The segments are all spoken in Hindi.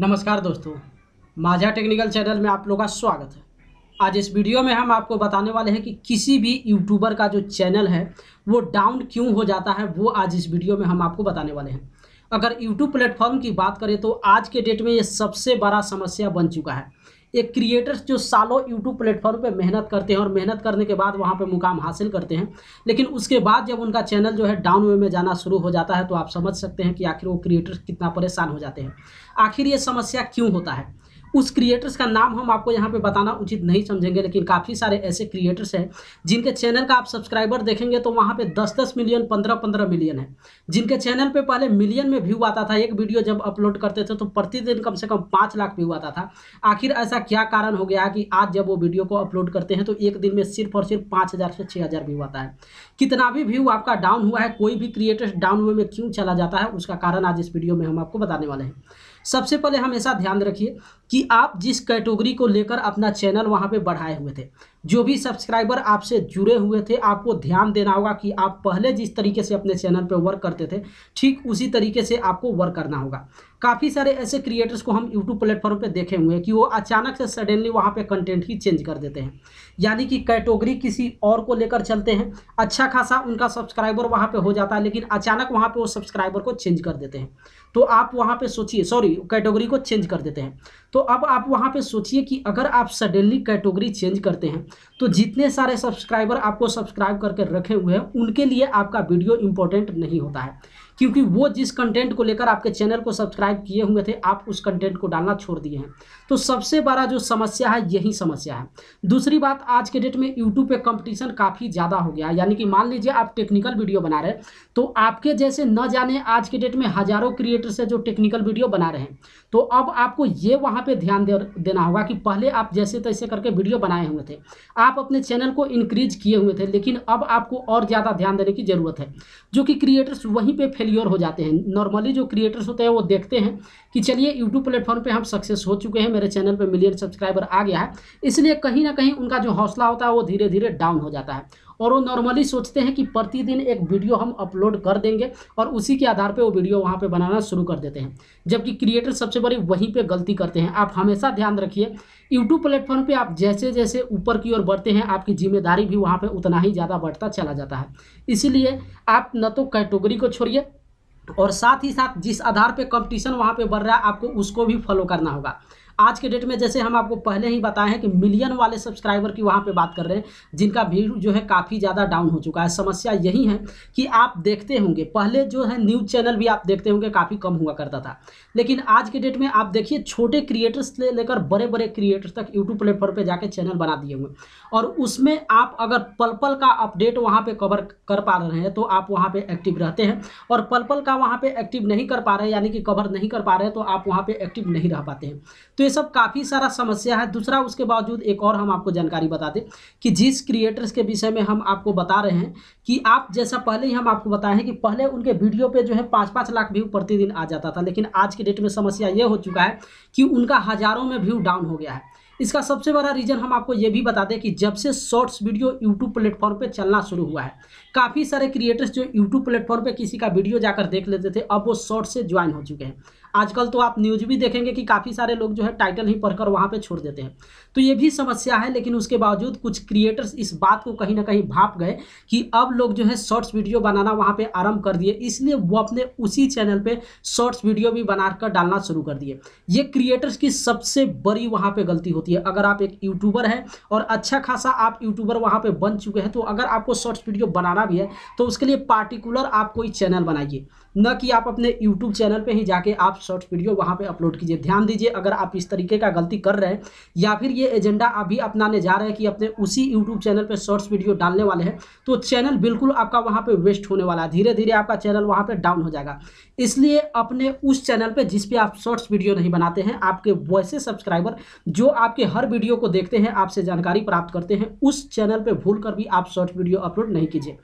नमस्कार दोस्तों माझा टेक्निकल चैनल में आप लोग का स्वागत है आज इस वीडियो में हम आपको बताने वाले हैं कि किसी भी यूट्यूबर का जो चैनल है वो डाउन क्यों हो जाता है वो आज इस वीडियो में हम आपको बताने वाले हैं अगर यूट्यूब प्लेटफॉर्म की बात करें तो आज के डेट में ये सबसे बड़ा समस्या बन चुका है ये क्रिएटर्स जो सालों यूट्यूब प्लेटफॉर्म पे मेहनत करते हैं और मेहनत करने के बाद वहाँ पे मुकाम हासिल करते हैं लेकिन उसके बाद जब उनका चैनल जो है डाउन वे में जाना शुरू हो जाता है तो आप समझ सकते हैं कि आखिर वो क्रिएटर्स कितना परेशान हो जाते हैं आखिर ये समस्या क्यों होता है उस क्रिएटर्स का नाम हम आपको यहाँ पे बताना उचित नहीं समझेंगे लेकिन काफ़ी सारे ऐसे क्रिएटर्स हैं जिनके चैनल का आप सब्सक्राइबर देखेंगे तो वहाँ पे 10-10 मिलियन 15-15 मिलियन है जिनके चैनल पे पहले मिलियन में व्यू आता था एक वीडियो जब अपलोड करते थे तो प्रतिदिन कम से कम पाँच लाख व्यू आता था आखिर ऐसा क्या कारण हो गया कि आज जब वो वीडियो को अपलोड करते हैं तो एक दिन में सिर्फ और सिर्फ पाँच से छः व्यू आता है कितना भी व्यू आपका डाउन हुआ है कोई भी क्रिएटर्स डाउन हुए में क्यों चला जाता है उसका कारण आज इस वीडियो में हम आपको बताने वाले हैं सबसे पहले हमेशा ध्यान रखिए कि आप जिस कैटेगरी को लेकर अपना चैनल वहाँ पे बढ़ाए हुए थे जो भी सब्सक्राइबर आपसे जुड़े हुए थे आपको ध्यान देना होगा कि आप पहले जिस तरीके से अपने चैनल पर वर्क करते थे ठीक उसी तरीके से आपको वर्क करना होगा काफ़ी सारे ऐसे क्रिएटर्स को हम यूट्यूब प्लेटफॉर्म पे देखे हुए हैं कि वो अचानक से सडनली वहाँ पे कंटेंट ही चेंज कर देते हैं यानी कि कैटेगरी किसी और को लेकर चलते हैं अच्छा खासा उनका सब्सक्राइबर वहाँ पे हो जाता है लेकिन अचानक वहाँ पे वो सब्सक्राइबर को चेंज कर देते हैं तो आप वहाँ पे सोचिए सॉरी कैटेगरी को चेंज कर देते हैं तो अब आप वहाँ पर सोचिए कि अगर आप सडनली कैटेगरी चेंज करते हैं तो जितने सारे सब्सक्राइबर आपको सब्सक्राइब करके रखे हुए हैं उनके लिए आपका वीडियो इंपॉर्टेंट नहीं होता है क्योंकि वो जिस कंटेंट को लेकर आपके चैनल को सब्सक्राइब किए हुए थे आप उस कंटेंट को डालना छोड़ दिए हैं तो सबसे बड़ा जो समस्या है यही समस्या है दूसरी बात आज के डेट में यूट्यूब पे कंपटीशन काफ़ी ज़्यादा हो गया है यानी कि मान लीजिए आप टेक्निकल वीडियो बना रहे तो आपके जैसे न जाने आज के डेट में हज़ारों क्रिएटर से जो टेक्निकल वीडियो बना रहे हैं तो अब आपको ये वहाँ पर ध्यान दे, देना होगा कि पहले आप जैसे तैसे करके वीडियो बनाए हुए थे आप अपने चैनल को इंक्रीज किए हुए थे लेकिन अब आपको और ज़्यादा ध्यान देने की ज़रूरत है जो कि क्रिएटर्स वहीं पर फेलियर हो जाते हैं नॉर्मली जो क्रिएटर्स होते हैं वो देखते हैं कि चलिए यूट्यूब प्लेटफॉर्म पे हम सक्सेस हो चुके हैं मेरे चैनल पे मिलियन सब्सक्राइबर आ गया है इसलिए कहीं ना कहीं उनका जो हौसला होता है वो धीरे धीरे डाउन हो जाता है और वो नॉर्मली सोचते हैं कि प्रतिदिन एक वीडियो हम अपलोड कर देंगे और उसी के आधार पे वो वीडियो वहाँ पे बनाना शुरू कर देते हैं जबकि क्रिएटर सबसे बड़ी वहीं पे गलती करते हैं आप हमेशा ध्यान रखिए यूट्यूब प्लेटफॉर्म पे आप जैसे जैसे ऊपर की ओर बढ़ते हैं आपकी जिम्मेदारी भी वहाँ पर उतना ही ज़्यादा बढ़ता चला जाता है इसीलिए आप न तो कैटेगरी को छोड़िए और साथ ही साथ जिस आधार पे कंपटीशन वहाँ पे बढ़ रहा है आपको उसको भी फॉलो करना होगा आज के डेट में जैसे हम आपको पहले ही बताए हैं कि मिलियन वाले सब्सक्राइबर की वहाँ पे बात कर रहे हैं जिनका व्यू जो है काफ़ी ज़्यादा डाउन हो चुका है समस्या यही है कि आप देखते होंगे पहले जो है न्यूज़ चैनल भी आप देखते होंगे काफ़ी कम हुआ करता था लेकिन आज के डेट में आप देखिए छोटे क्रिएटर्स से लेकर बड़े बड़े क्रिएटर्स तक यूट्यूब प्लेटफॉर्म पर जाके चैनल बना दिए हुए और उसमें आप अगर पल पल का अपडेट वहाँ पर कवर कर पा रहे हैं तो आप वहाँ पर एक्टिव रहते हैं और पल पल का वहाँ पर एक्टिव नहीं कर पा रहे यानी कि कवर नहीं कर पा रहे तो आप वहाँ पर एक्टिव नहीं रह पाते हैं तो सब काफ़ी सारा समस्या है दूसरा उसके बावजूद एक और हम आपको जानकारी बता दें कि जिस क्रिएटर्स के विषय में हम आपको बता रहे हैं कि आप जैसा पहले ही हम आपको बताए हैं कि पहले उनके वीडियो पे जो है पाँच पाँच लाख व्यू प्रतिदिन आ जाता था लेकिन आज के डेट में समस्या ये हो चुका है कि उनका हज़ारों में व्यू डाउन हो गया है इसका सबसे बड़ा रीज़न हम आपको ये भी बता दें कि जब से शॉर्ट्स वीडियो यूट्यूब प्लेटफॉर्म पे चलना शुरू हुआ है काफ़ी सारे क्रिएटर्स जो यूट्यूब प्लेटफॉर्म पे किसी का वीडियो जाकर देख लेते थे अब वो शॉर्ट्स से ज्वाइन हो चुके हैं आजकल तो आप न्यूज भी देखेंगे कि काफ़ी सारे लोग जो है टाइटल ही पढ़कर वहाँ पे छोड़ देते हैं तो ये भी समस्या है लेकिन उसके बावजूद कुछ क्रिएटर्स इस बात को कहीं ना कहीं भाप गए कि अब लोग जो है शॉर्ट्स वीडियो बनाना वहाँ पर आरम्भ कर दिए इसलिए वो अपने उसी चैनल पर शॉर्ट्स वीडियो भी बनाकर डालना शुरू कर दिए ये क्रिएटर्स की सबसे बड़ी वहाँ पर गलती होती है अगर आप एक यूट्यूबर हैं और अच्छा खासा आप यूट्यूबर वहाँ पर बन चुके हैं तो अगर आपको शॉर्ट्स वीडियो बनाना भी है तो उसके लिए पार्टिकुलर आप कोई चैनल बनाइए न कि आप अपने यूट्यूब चैनल पर ही जाके आप शॉर्ट्स शॉर्ट वीडियो वहाँ पे अपलोड कीजिए ध्यान दीजिए अगर आप इस तरीके का गलती कर रहे हैं या फिर ये एजेंडा अभी अपनाने जा रहे हैं कि अपने उसी यूट्यूब चैनल पर शॉर्ट्स वीडियो डालने वाले हैं तो चैनल बिल्कुल आपका वहाँ पर वेस्ट होने वाला है धीरे धीरे आपका चैनल वहाँ पर डाउन हो जाएगा इसलिए अपने उस चैनल पर जिसपे आप शॉर्ट्स वीडियो नहीं बनाते हैं आपके वैसे सब्सक्राइबर जो आपके हर वीडियो को देखते हैं आपसे जानकारी प्राप्त करते हैं उस चैनल पर भूल कर भी आप शॉर्ट वीडियो अपलोड नहीं कीजिए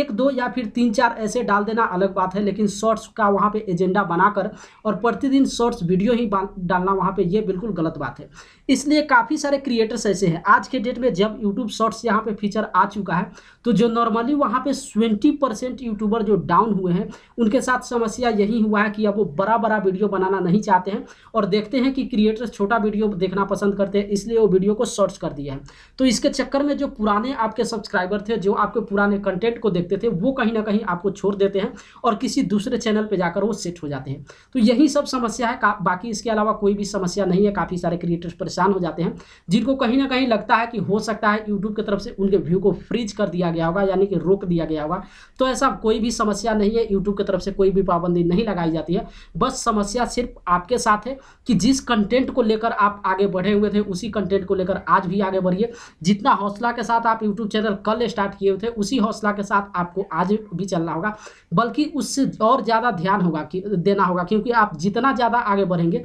एक दो या फिर तीन चार ऐसे डाल देना अलग बात है लेकिन शॉर्ट्स का वहाँ पे एजेंडा बनाकर और प्रतिदिन शॉर्ट्स वीडियो ही डालना वहाँ पे ये बिल्कुल गलत बात है इसलिए काफ़ी सारे क्रिएटर्स ऐसे हैं आज के डेट में जब यूट्यूब शॉर्ट्स यहाँ पे फीचर आ चुका है तो जो नॉर्मली वहाँ पे ट्वेंटी परसेंट यूट्यूबर जो डाउन हुए हैं उनके साथ समस्या यही हुआ है कि अब वो बड़ा बड़ा वीडियो बनाना नहीं चाहते हैं और देखते हैं कि क्रिएटर्स छोटा वीडियो देखना पसंद करते हैं इसलिए वो वीडियो को शॉर्ट्स कर दिया है तो इसके चक्कर में जो पुराने आपके सब्सक्राइबर थे जो आपके पुराने कंटेंट को देखते थे वो कहीं ना कहीं आपको छोड़ देते हैं और किसी दूसरे चैनल पर जाकर वो सेट हो जाते हैं तो यही यही सब समस्या है बाकी इसके अलावा कोई भी समस्या नहीं है काफ़ी सारे क्रिएटर्स परेशान हो जाते हैं जिनको कहीं ना कहीं लगता है कि हो सकता है यूट्यूब की तरफ से उनके व्यू को फ्रीज कर दिया गया होगा यानी कि रोक दिया गया होगा तो ऐसा कोई भी समस्या नहीं है यूट्यूब की तरफ से कोई भी पाबंदी नहीं लगाई जाती है बस समस्या सिर्फ आपके साथ है कि जिस कंटेंट को लेकर आप आगे बढ़े हुए थे उसी कंटेंट को लेकर आज भी आगे बढ़िए जितना हौसला के साथ आप यूट्यूब चैनल कल स्टार्ट किए हुए थे उसी हौसला के साथ आपको आज भी चलना होगा बल्कि उससे और ज़्यादा ध्यान होगा कि देना होगा क्योंकि आप जितना ज़्यादा आगे बढ़ेंगे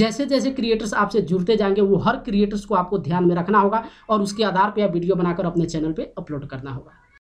जैसे जैसे क्रिएटर्स आपसे जुड़ते जाएंगे वो हर क्रिएटर्स को आपको ध्यान में रखना होगा और उसके आधार पर आप वीडियो बनाकर अपने चैनल पर अपलोड करना होगा